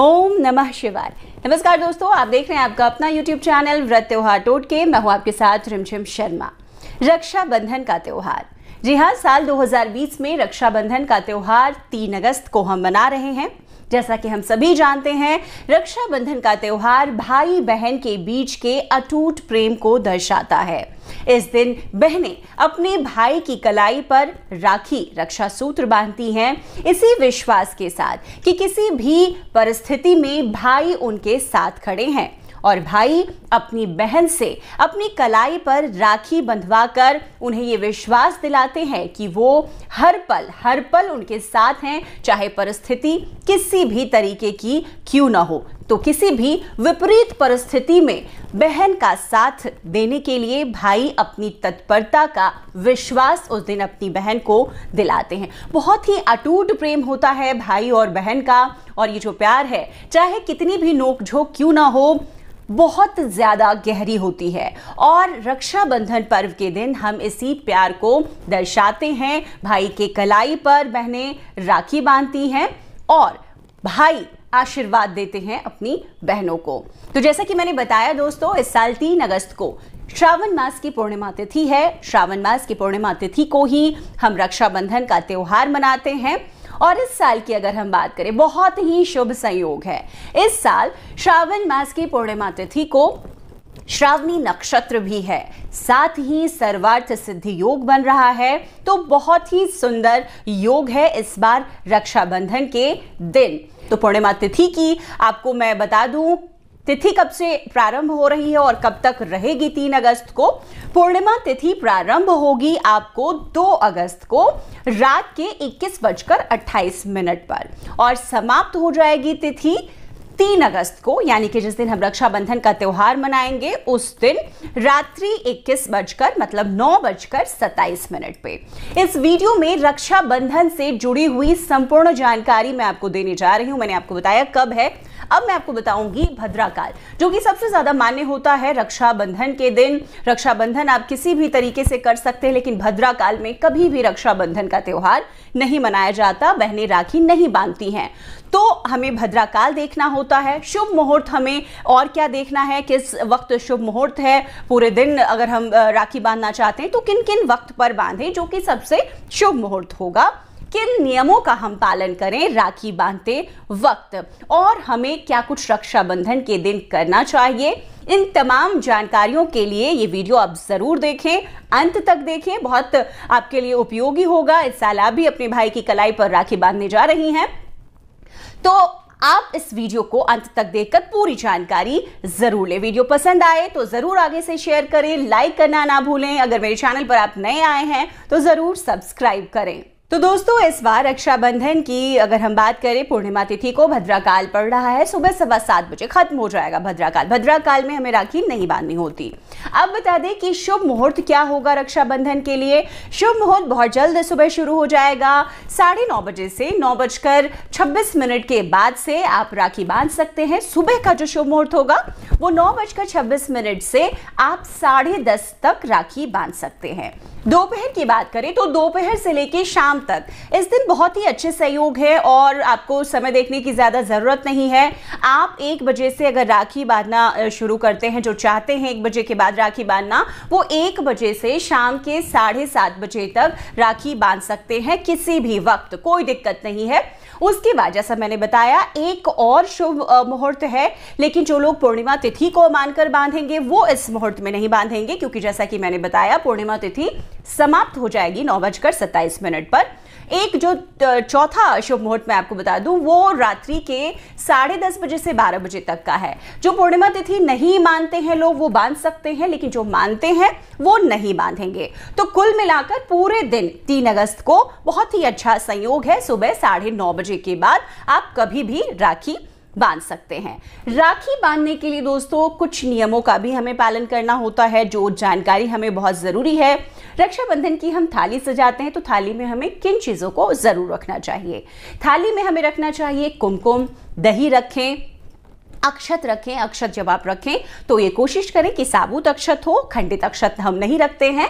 ओम नमः शिवाय नमस्कार दोस्तों आप देख रहे हैं आपका अपना यूट्यूब चैनल व्रत त्योहार टोट के मैं हूँ आपके साथ रिमझिम शर्मा रक्षाबंधन का त्यौहार जी हाँ साल 2020 में रक्षाबंधन का त्यौहार 3 अगस्त को हम मना रहे हैं जैसा कि हम सभी जानते हैं रक्षाबंधन का त्यौहार भाई बहन के बीच के अटूट प्रेम को दर्शाता है इस दिन बहनें अपने भाई की कलाई पर राखी रक्षा सूत्र बांधती हैं इसी विश्वास के साथ कि किसी भी परिस्थिति में भाई उनके साथ खड़े हैं और भाई अपनी बहन से अपनी कलाई पर राखी बंधवाकर उन्हें ये विश्वास दिलाते हैं कि वो हर पल हर पल उनके साथ हैं चाहे परिस्थिति किसी भी तरीके की क्यों ना हो तो किसी भी विपरीत परिस्थिति में बहन का साथ देने के लिए भाई अपनी तत्परता का विश्वास उस दिन अपनी बहन को दिलाते हैं बहुत ही अटूट प्रेम होता है भाई और बहन का और ये जो प्यार है चाहे कितनी भी नोकझोंक क्यों ना हो बहुत ज़्यादा गहरी होती है और रक्षाबंधन पर्व के दिन हम इसी प्यार को दर्शाते हैं भाई के कलाई पर बहनें राखी बांधती हैं और भाई आशीर्वाद देते हैं अपनी बहनों को तो जैसा कि मैंने बताया दोस्तों इस साल तीन अगस्त को श्रावण मास की पूर्णिमा तिथि है श्रावण मास की पूर्णिमा तिथि को ही हम रक्षाबंधन का त्यौहार मनाते हैं और इस साल की अगर हम बात करें बहुत ही शुभ संयोग है इस साल श्रावण मास की पूर्णिमा तिथि को श्रावणी नक्षत्र भी है साथ ही सर्वार्थ सिद्धि योग बन रहा है तो बहुत ही सुंदर योग है इस बार रक्षाबंधन के दिन तो पूर्णिमा तिथि की आपको मैं बता दूं तिथि कब से प्रारंभ हो रही है और कब तक रहेगी तीन अगस्त को पूर्णिमा तिथि प्रारंभ होगी आपको दो अगस्त को रात के इक्कीस बजकर अट्ठाईस मिनट पर और समाप्त हो जाएगी तिथि तीन अगस्त को यानी कि जिस दिन हम रक्षाबंधन का त्यौहार मनाएंगे उस दिन रात्रि इक्कीस बजकर मतलब नौ बजकर सत्ताईस मिनट पे इस वीडियो में रक्षाबंधन से जुड़ी हुई संपूर्ण जानकारी मैं आपको देने जा रही हूं मैंने आपको बताया कब है अब मैं आपको बताऊंगी भद्रा काल जो कि सबसे ज्यादा मान्य होता है रक्षाबंधन के दिन रक्षाबंधन आप किसी भी तरीके से कर सकते हैं लेकिन भद्रा काल में कभी भी रक्षाबंधन का त्यौहार नहीं मनाया जाता बहनें राखी नहीं बांधती हैं तो हमें भद्रा काल देखना होता है शुभ मुहूर्त हमें और क्या देखना है किस वक्त शुभ मुहूर्त है पूरे दिन अगर हम राखी बांधना चाहते हैं तो किन किन वक्त पर बांधें जो कि सबसे शुभ मुहूर्त होगा किन नियमों का हम पालन करें राखी बांधते वक्त और हमें क्या कुछ रक्षाबंधन के दिन करना चाहिए इन तमाम जानकारियों के लिए ये वीडियो आप ज़रूर देखें अंत तक देखें बहुत आपके लिए उपयोगी होगा इस साल आप भी अपने भाई की कलाई पर राखी बांधने जा रही हैं तो आप इस वीडियो को अंत तक देखकर पूरी जानकारी जरूर लें वीडियो पसंद आए तो जरूर आगे से शेयर करें लाइक करना ना भूलें अगर मेरे चैनल पर आप नए आए हैं तो जरूर सब्सक्राइब करें तो दोस्तों इस बार रक्षाबंधन की अगर हम बात करें पूर्णिमा तिथि को भद्राकाल पड़ रहा है सुबह सवा सात बजे खत्म हो जाएगा भद्राकाल भद्राकाल में हमें राखी नहीं बांधनी होती अब बता दें कि शुभ मुहूर्त क्या होगा रक्षाबंधन के लिए शुभ मुहूर्त बहुत जल्द सुबह शुरू हो जाएगा साढ़े नौ बजे से नौ बजकर छब्बीस मिनट के बाद से आप राखी बांध सकते हैं सुबह का जो शुभ मुहूर्त होगा वो नौ बजकर छब्बीस मिनट से आप साढ़े दस तक राखी बांध सकते हैं दोपहर की बात करें तो दोपहर से लेकर शाम शाम तक इस दिन बहुत ही अच्छे सहयोग है और आपको समय देखने की ज़्यादा ज़रूरत नहीं है आप एक बजे से अगर राखी बांधना शुरू करते हैं जो चाहते हैं एक बजे के बाद राखी बांधना वो एक बजे से शाम के साढ़े सात बजे तक राखी बांध सकते हैं किसी भी वक्त कोई दिक्कत नहीं है उसके बाद जैसा मैंने बताया एक और शुभ मुहूर्त है लेकिन जो लोग पूर्णिमा तिथि को मानकर बांधेंगे वो इस मुहूर्त में नहीं बांधेंगे क्योंकि जैसा कि मैंने बताया पूर्णिमा तिथि समाप्त हो जाएगी नौ बजकर सत्ताईस मिनट पर एक जो चौथा शुभ मुहूर्त मैं आपको बता दूं वो रात्रि के साढ़े दस बजे से बारह बजे तक का है जो पूर्णिमा तिथि नहीं मानते हैं लोग वो बांध सकते हैं लेकिन जो मानते हैं वो नहीं बांधेंगे तो कुल मिलाकर पूरे दिन तीन अगस्त को बहुत ही अच्छा संयोग है सुबह साढ़े नौ बजे के बाद आप कभी भी राखी बांध सकते हैं राखी बांधने के लिए दोस्तों कुछ नियमों का भी हमें पालन करना होता है जो जानकारी हमें बहुत ज़रूरी है रक्षाबंधन की हम थाली सजाते हैं तो थाली में हमें किन चीज़ों को ज़रूर रखना चाहिए थाली में हमें रखना चाहिए कुमकुम दही रखें अक्षत रखें अक्षत जब आप रखें तो ये कोशिश करें कि साबुत अक्षत हो खंडित अक्षत हम नहीं रखते हैं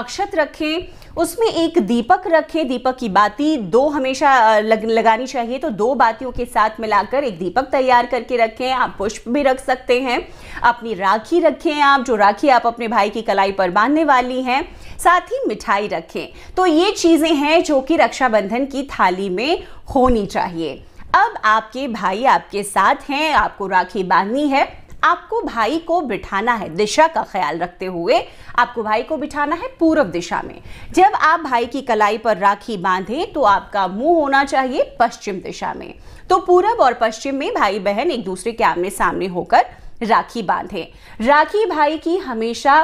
अक्षत रखें उसमें एक दीपक रखें दीपक की बाती दो हमेशा लग, लगानी चाहिए तो दो बातियों के साथ मिलाकर एक दीपक तैयार करके रखें आप पुष्प भी रख सकते हैं अपनी राखी रखें आप जो राखी आप अपने भाई की कलाई पर बांधने वाली हैं साथ ही मिठाई रखें तो ये चीज़ें हैं जो कि रक्षाबंधन की थाली में होनी चाहिए अब आपके भाई आपके साथ हैं आपको राखी बांधनी है आपको भाई को बिठाना है दिशा का ख्याल रखते हुए आपको भाई को बिठाना है पूर्व दिशा में जब आप भाई की कलाई पर राखी बांधे तो आपका मुंह होना चाहिए पश्चिम दिशा में तो पूरब और पश्चिम में भाई बहन एक दूसरे के आमने सामने होकर राखी बांधे राखी भाई की हमेशा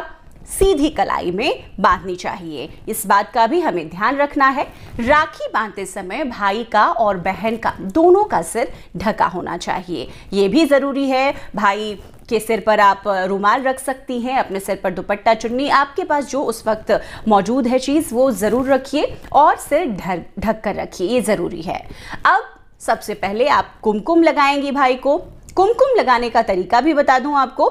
सीधी कलाई में बांधनी चाहिए इस बात का भी हमें ध्यान रखना है राखी बांधते समय भाई का और बहन का दोनों का सिर ढका होना चाहिए ये भी ज़रूरी है भाई के सिर पर आप रुमाल रख सकती हैं अपने सिर पर दुपट्टा चुन्नी आपके पास जो उस वक्त मौजूद है चीज़ वो ज़रूर रखिए और सिर ढक ढक कर रखिए ये ज़रूरी है अब सबसे पहले आप कुमकुम लगाएंगी भाई को कुमकुम लगाने का तरीका भी बता दूं आपको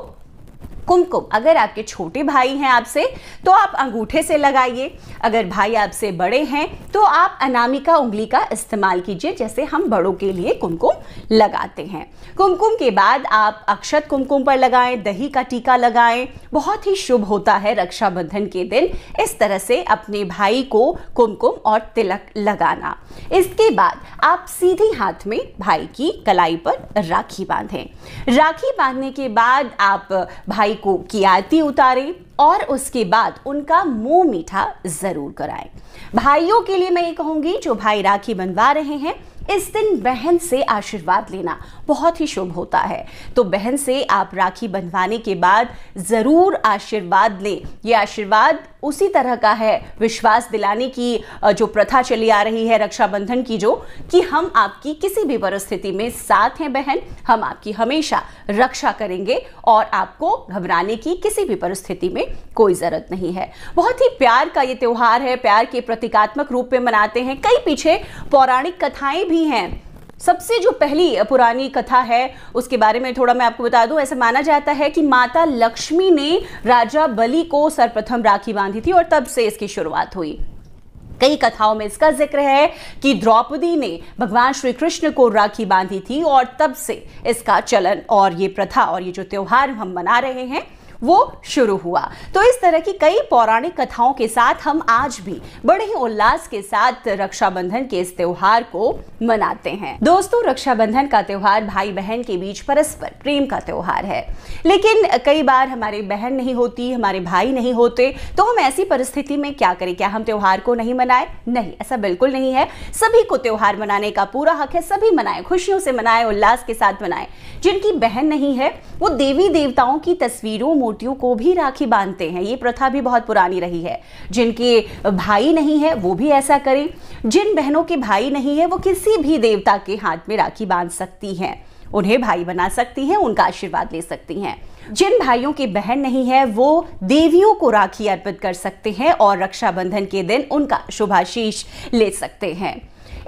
कुमकुम अगर आपके छोटे भाई हैं आपसे तो आप अंगूठे से लगाइए अगर भाई आपसे बड़े हैं तो आप अनामिका उंगली का इस्तेमाल कीजिए जैसे हम बड़ों के लिए कुमकुम लगाते हैं कुमकुम के बाद आप अक्षत कुमकुम पर लगाएं दही का टीका लगाएं बहुत ही शुभ होता है रक्षाबंधन के दिन इस तरह से अपने भाई को कुमकुम और तिलक लगाना इसके बाद आप सीधे हाथ में भाई की कलाई पर राखी बांधें राखी बांधने के बाद आप भाई कलाई को आरती उतारें और उसके बाद उनका मुंह मीठा ज़रूर कराएं भाइयों के लिए मैं ये कहूंगी जो भाई राखी बनवा रहे हैं इस दिन बहन से आशीर्वाद लेना बहुत ही शुभ होता है तो बहन से आप राखी बंधवाने के बाद ज़रूर आशीर्वाद लें ये आशीर्वाद उसी तरह का है विश्वास दिलाने की जो प्रथा चली आ रही है रक्षाबंधन की जो कि हम आपकी किसी भी परिस्थिति में साथ हैं बहन हम आपकी हमेशा रक्षा करेंगे और आपको घबराने की किसी भी परिस्थिति में कोई ज़रूरत नहीं है बहुत ही प्यार का ये त्यौहार है प्यार के प्रतीकात्मक रूप में मनाते हैं कई पीछे पौराणिक कथाएं भी हैं सबसे जो पहली पुरानी कथा है उसके बारे में थोड़ा मैं आपको बता दूं ऐसा माना जाता है कि माता लक्ष्मी ने राजा बलि को सर्वप्रथम राखी बांधी थी और तब से इसकी शुरुआत हुई कई कथाओं में इसका जिक्र है कि द्रौपदी ने भगवान श्री कृष्ण को राखी बांधी थी और तब से इसका चलन और ये प्रथा और ये जो त्यौहार हम मना रहे हैं वो शुरू हुआ तो इस तरह की कई पौराणिक कथाओं के साथ हम आज भी बड़े ही उल्लास के साथ रक्षाबंधन के इस त्योहार को मनाते हैं दोस्तों रक्षाबंधन का त्योहार भाई बहन के बीच परस्पर प्रेम का त्योहार है लेकिन कई बार हमारे बहन नहीं होती हमारे भाई नहीं होते तो हम ऐसी परिस्थिति में क्या करें क्या हम त्योहार को नहीं मनाए नहीं ऐसा बिल्कुल नहीं है सभी को त्योहार मनाने का पूरा हक है सभी मनाए खुशियों से मनाए उल्लास के साथ मनाए जिनकी बहन नहीं है वो देवी देवताओं की तस्वीरों मूर्तियों को भी राखी बांधते हैं ये प्रथा भी बहुत पुरानी रही है जिनके भाई नहीं है वो भी ऐसा करें जिन बहनों के भाई नहीं है वो किसी भी देवता के हाथ में राखी बांध सकती हैं उन्हें भाई बना सकती हैं उनका आशीर्वाद ले सकती हैं जिन भाइयों की बहन नहीं है वो देवियों को राखी अर्पित कर सकते हैं और रक्षाबंधन के दिन उनका शुभाशीष ले सकते हैं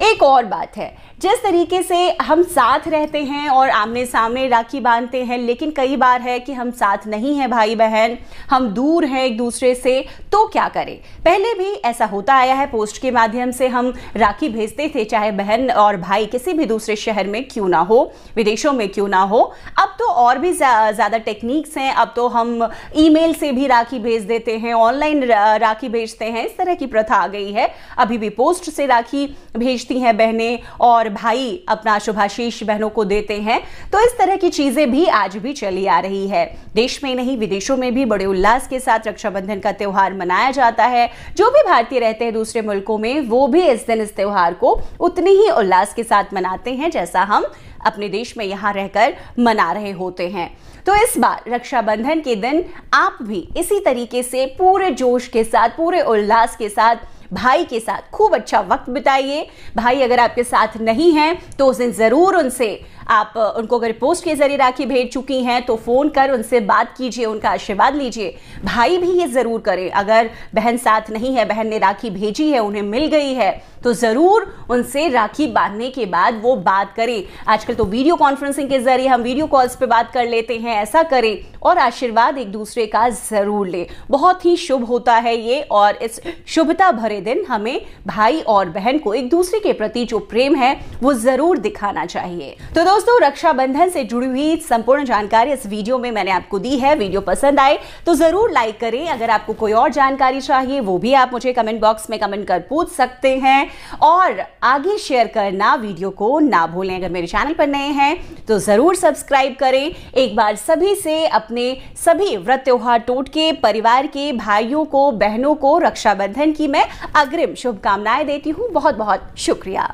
एक और बात है जिस तरीके से हम साथ रहते हैं और आमने सामने राखी बांधते हैं लेकिन कई बार है कि हम साथ नहीं हैं भाई बहन हम दूर हैं एक दूसरे से तो क्या करें पहले भी ऐसा होता आया है पोस्ट के माध्यम से हम राखी भेजते थे चाहे बहन और भाई किसी भी दूसरे शहर में क्यों ना हो विदेशों में क्यों ना हो अब तो और भी ज़्यादा टेक्निक्स हैं अब तो हम ई से भी राखी भेज देते हैं ऑनलाइन राखी भेजते हैं इस तरह की प्रथा आ गई है अभी भी पोस्ट से राखी भेज बेचती हैं बहनें और भाई अपना शुभाशीष बहनों को देते हैं तो इस तरह की चीजें भी आज भी चली आ रही है देश में नहीं विदेशों में भी बड़े उल्लास के साथ रक्षाबंधन का त्यौहार मनाया जाता है जो भी भारतीय रहते हैं दूसरे मुल्कों में वो भी इस दिन इस त्यौहार को उतनी ही उल्लास के साथ मनाते हैं जैसा हम अपने देश में यहाँ रहकर मना रहे होते हैं तो इस बार रक्षाबंधन के दिन आप भी इसी तरीके से पूरे जोश के साथ पूरे उल्लास के साथ भाई के साथ खूब अच्छा वक्त बिताइए भाई अगर आपके साथ नहीं है तो उस दिन ज़रूर उनसे आप उनको अगर पोस्ट के जरिए राखी भेज चुकी हैं तो फ़ोन कर उनसे बात कीजिए उनका आशीर्वाद लीजिए भाई भी ये ज़रूर करें अगर बहन साथ नहीं है बहन ने राखी भेजी है उन्हें मिल गई है तो ज़रूर उनसे राखी बांधने के बाद वो बात करें आजकल तो वीडियो कॉन्फ्रेंसिंग के ज़रिए हम वीडियो कॉल्स पे बात कर लेते हैं ऐसा करें और आशीर्वाद एक दूसरे का ज़रूर लें बहुत ही शुभ होता है ये और इस शुभता भरे दिन हमें भाई और बहन को एक दूसरे के प्रति जो प्रेम है वो ज़रूर दिखाना चाहिए तो दोस्तों दोस्तों रक्षाबंधन से जुड़ी हुई संपूर्ण जानकारी इस वीडियो में मैंने आपको दी है वीडियो पसंद आए तो जरूर लाइक करें अगर आपको कोई और जानकारी चाहिए वो भी आप मुझे कमेंट बॉक्स में कमेंट कर पूछ सकते हैं और आगे शेयर करना वीडियो को ना भूलें अगर मेरे चैनल पर नए हैं तो जरूर सब्सक्राइब करें एक बार सभी से अपने सभी व्रत त्योहार टूट के परिवार के भाइयों को बहनों को रक्षाबंधन की मैं अग्रिम शुभकामनाएं देती हूँ बहुत बहुत शुक्रिया